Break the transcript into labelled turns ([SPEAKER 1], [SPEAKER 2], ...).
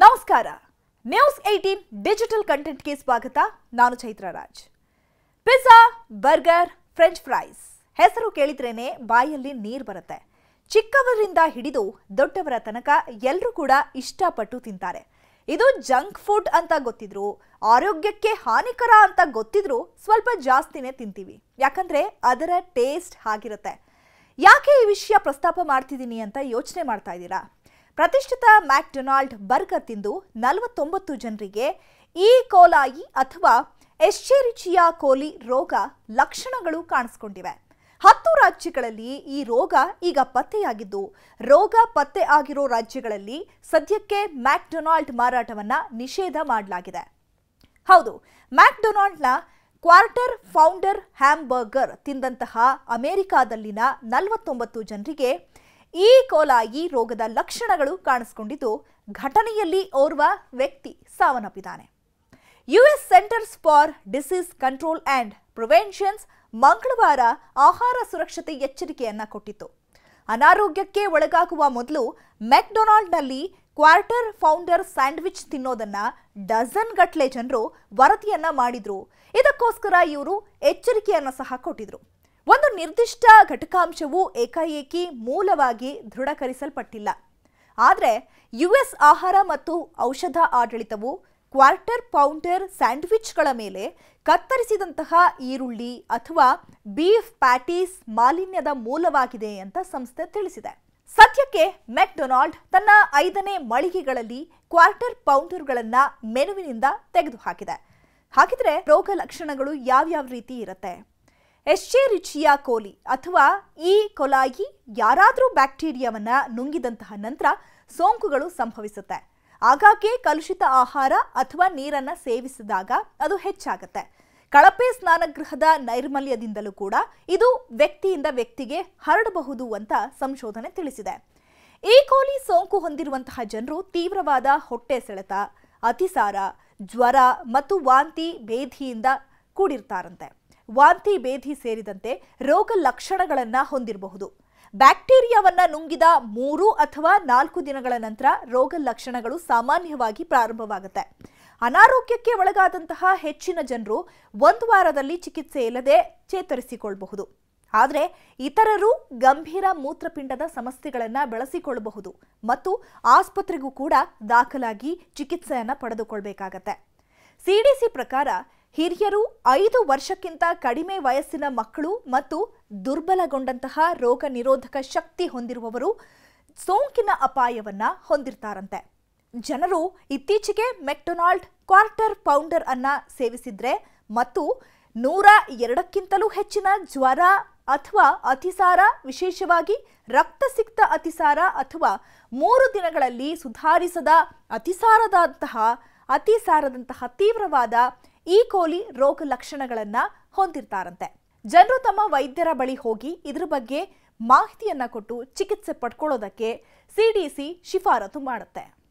[SPEAKER 1] ನಮಸ್ಕಾರ news eighteen digital ಕಂಟೆಂಟ್ಗೆ ಸ್ವಾಗತ ನಾನು Chaitra Raj pizza burger French fries ಹೆಸರು ಕೇಳಿದ್ರೇನೆ ಬಾಯಲ್ಲಿ ನೀರು ಬರುತ್ತೆ ಚಿಕ್ಕವರಿಂದ ಹಿಡಿದು ದೊಡ್ಡವರ ತನಕ ಎಲ್ಲರೂ ಕೂಡ ಇಷ್ಟಪಟ್ಟು ತಿಂತಾರೆ ಇದು ಜಂಕ್ ಫುಡ್ ಅಂತ ಗೊತ್ತಿದ್ರು ಆರೋಗ್ಯಕ್ಕೆ ಹಾನಿಕರ ಅಂತ ಗೊತ್ತಿದ್ರು ಸ್ವಲ್ಪ ಜಾಸ್ತಿನೇ ತಿಂತೀವಿ ಯಾಕಂದ್ರೆ ಅದರ ಟೇಸ್ಟ್ ಆಗಿರುತ್ತೆ ಯಾಕೆ ಈ ವಿಷಯ ಪ್ರಸ್ತಾಪ ಮಾಡ್ತಿದ್ದೀನಿ ಅಂತ ಯೋಚನೆ ಮಾಡ್ತಾ ಇದ್ದೀರಾ ಪ್ರತಿಷ್ಠಿತ ಮ್ಯಾಕ್ಡೊನಾಲ್ಡ್ ಬರ್ಗರ್ ತಿಂದು ನಲವತ್ತೊಂಬತ್ತು ಜನರಿಗೆ ಇ ಕೋಲಾಯಿ ಅಥವಾ ಎಶ್ಚೆರಿಚಿಯಾ ಕೋಲಿ ರೋಗ ಲಕ್ಷಣಗಳು ಕಾಣಿಸ್ಕೊಂಡಿವೆ ಹತ್ತು ರಾಜ್ಯಗಳಲ್ಲಿ ಈ ರೋಗ ಈಗ ಪತ್ತೆಯಾಗಿದ್ದು ರೋಗ ಪತ್ತೆ ಆಗಿರೋ ರಾಜ್ಯಗಳಲ್ಲಿ ಸದ್ಯಕ್ಕೆ ಮ್ಯಾಕ್ಡೊನಾಲ್ಡ್ ಮಾರಾಟವನ್ನು ನಿಷೇಧ ಮಾಡಲಾಗಿದೆ ಹೌದು ಮ್ಯಾಕ್ಡೊನಾಲ್ಡ್ನ ಕ್ವಾರ್ಟರ್ ಫೌಂಡರ್ ಹ್ಯಾಂಬರ್ಗರ್ ತಿಂದಂತಹ ಅಮೆರಿಕಾದಲ್ಲಿನ ನಲವತ್ತೊಂಬತ್ತು ಜನರಿಗೆ ಈ ಕೋಲಾಯಿ ರೋಗದ ಲಕ್ಷಣಗಳು ಕಾಣಿಸಿಕೊಂಡಿದ್ದು ಘಟನೆಯಲ್ಲಿ ಓರ್ವ ವ್ಯಕ್ತಿ ಸಾವನ್ನಪ್ಪಿದ್ದಾನೆ US Centers for Disease Control and Preventions ಮಂಗಳವಾರ ಆಹಾರ ಸುರಕ್ಷತೆ ಎಚ್ಚರಿಕೆಯನ್ನು ಕೊಟ್ಟಿತ್ತು ಅನಾರೋಗ್ಯಕ್ಕೆ ಒಳಗಾಗುವ ಮೊದಲು ಮೆಕ್ಡೊನಾಲ್ಡ್ನಲ್ಲಿ ಕ್ವಾರ್ಟರ್ ಫೌಂಡರ್ ಸ್ಯಾಂಡ್ವಿಚ್ ತಿನ್ನೋದನ್ನ ಡಜನ್ ಗಟ್ಲೆ ಜನರು ವರದಿಯನ್ನ ಮಾಡಿದ್ರು ಇದಕ್ಕೋಸ್ಕರ ಇವರು ಎಚ್ಚರಿಕೆಯನ್ನು ಸಹ ಕೊಟ್ಟಿದ್ರು ಒಂದು ನಿರ್ದಿಷ್ಟ ಘಟಕಾಂಶವು ಏಕಾಏಕಿ ಮೂಲವಾಗಿ ದೃಢಕರಿಸಲ್ಪಟ್ಟಿಲ್ಲ ಆದರೆ ಯು ಎಸ್ ಆಹಾರ ಮತ್ತು ಔಷಧ ಆಡಳಿತವು ಕ್ವಾರ್ಟರ್ ಪೌಂಡರ್ ಸ್ಯಾಂಡ್ವಿಚ್ಗಳ ಮೇಲೆ ಕತ್ತರಿಸಿದಂತಹ ಈರುಳ್ಳಿ ಅಥವಾ ಬೀಫ್ ಪ್ಯಾಟೀಸ್ ಮಾಲಿನ್ಯದ ಮೂಲವಾಗಿದೆ ಅಂತ ಸಂಸ್ಥೆ ತಿಳಿಸಿದೆ ಸದ್ಯಕ್ಕೆ ಮೆಕ್ಡೊನಾಲ್ಡ್ ತನ್ನ ಐದನೇ ಮಳಿಗೆಗಳಲ್ಲಿ ಕ್ವಾರ್ಟರ್ ಪೌಂಡರ್ಗಳನ್ನು ಮೆನುವಿನಿಂದ ತೆಗೆದುಹಾಕಿದೆ ಹಾಗಿದ್ರೆ ರೋಗ ಲಕ್ಷಣಗಳು ಯಾವ್ಯಾವ ರೀತಿ ಇರುತ್ತೆ ಎಷ್ಟೇ ರುಚಿಯ ಕೋಲಿ ಅಥವಾ ಈ ಕೊಲಾಯಿ ಯಾರಾದರೂ ಬ್ಯಾಕ್ಟೀರಿಯಾವನ್ನು ನುಂಗಿದಂತಹ ನಂತರ ಸೋಂಕುಗಳು ಸಂಭವಿಸುತ್ತೆ ಆಗಾಗ್ಗೆ ಕಲುಷಿತ ಆಹಾರ ಅಥವಾ ನೀರನ್ನು ಸೇವಿಸಿದಾಗ ಅದು ಹೆಚ್ಚಾಗುತ್ತೆ ಕಳಪೆ ಸ್ನಾನಗೃಹದ ನೈರ್ಮಲ್ಯದಿಂದಲೂ ಕೂಡ ಇದು ವ್ಯಕ್ತಿಯಿಂದ ವ್ಯಕ್ತಿಗೆ ಹರಡಬಹುದು ಅಂತ ಸಂಶೋಧನೆ ತಿಳಿಸಿದೆ ಈ ಕೋಲಿ ಸೋಂಕು ಹೊಂದಿರುವಂತಹ ಜನರು ತೀವ್ರವಾದ ಹೊಟ್ಟೆ ಸೆಳೆತ ಅತಿಸಾರ ಜ್ವರ ಮತ್ತು ವಾಂತಿ ಬೇಧಿಯಿಂದ ಕೂಡಿರ್ತಾರಂತೆ ವಾಂತಿ ಬೇಧಿ ಸೇರಿದಂತೆ ರೋಗ ಲಕ್ಷಣಗಳನ್ನು ಹೊಂದಿರಬಹುದು ಬ್ಯಾಕ್ಟೀರಿಯಾವನ್ನ ನುಂಗಿದ ಮೂರು ಅಥವಾ ನಾಲ್ಕು ದಿನಗಳ ನಂತರ ರೋಗ ಲಕ್ಷಣಗಳು ಸಾಮಾನ್ಯವಾಗಿ ಪ್ರಾರಂಭವಾಗುತ್ತೆ ಅನಾರೋಗ್ಯಕ್ಕೆ ಒಳಗಾದಂತಹ ಹೆಚ್ಚಿನ ಜನರು ಒಂದು ವಾರದಲ್ಲಿ ಚಿಕಿತ್ಸೆ ಇಲ್ಲದೆ ಚೇತರಿಸಿಕೊಳ್ಳಬಹುದು ಆದರೆ ಇತರರು ಗಂಭೀರ ಮೂತ್ರಪಿಂಡದ ಸಮಸ್ಯೆಗಳನ್ನು ಬೆಳೆಸಿಕೊಳ್ಳಬಹುದು ಮತ್ತು ಆಸ್ಪತ್ರೆಗೂ ಕೂಡ ದಾಖಲಾಗಿ ಚಿಕಿತ್ಸೆಯನ್ನು ಪಡೆದುಕೊಳ್ಬೇಕಾಗತ್ತೆ ಸಿಡಿಸಿ ಪ್ರಕಾರ ಹಿರಿಯರು ಐದು ವರ್ಷಕ್ಕಿಂತ ಕಡಿಮೆ ವಯಸ್ಸಿನ ಮಕ್ಕಳು ಮತ್ತು ದುರ್ಬಲಗೊಂಡಂತಹ ರೋಗ ನಿರೋಧಕ ಶಕ್ತಿ ಹೊಂದಿರುವವರು ಸೋಂಕಿನ ಅಪಾಯವನ್ನು ಹೊಂದಿರ್ತಾರಂತೆ ಜನರು ಇತ್ತೀಚೆಗೆ ಮೆಕ್ಡೊನಾಲ್ಡ್ ಕ್ವಾರ್ಟರ್ ಪೌಂಡರ್ ಅನ್ನ ಸೇವಿಸಿದ್ರೆ ಮತ್ತು ನೂರ ಎರಡಕ್ಕಿಂತಲೂ ಹೆಚ್ಚಿನ ಜ್ವರ ಅಥವಾ ಅತಿಸಾರ ವಿಶೇಷವಾಗಿ ರಕ್ತಸಿಕ್ತ ಅತಿಸಾರ ಅಥವಾ ಮೂರು ದಿನಗಳಲ್ಲಿ ಸುಧಾರಿಸದ ಅತಿಸಾರದಂತಹ ಅತಿಸಾರದಂತಹ ತೀವ್ರವಾದ ಈ ಕೋಲಿ ರೋಗ ಲಕ್ಷಣಗಳನ್ನ ಹೊಂದಿರ್ತಾರಂತೆ ಜನರು ತಮ್ಮ ವೈದ್ಯರ ಬಳಿ ಹೋಗಿ ಇದ್ರ ಬಗ್ಗೆ ಮಾಹಿತಿಯನ್ನ ಕೊಟ್ಟು ಚಿಕಿತ್ಸೆ ಪಡ್ಕೊಳ್ಳೋದಕ್ಕೆ ಸಿಡಿಸಿ ಶಿಫಾರಸು ಮಾಡುತ್ತೆ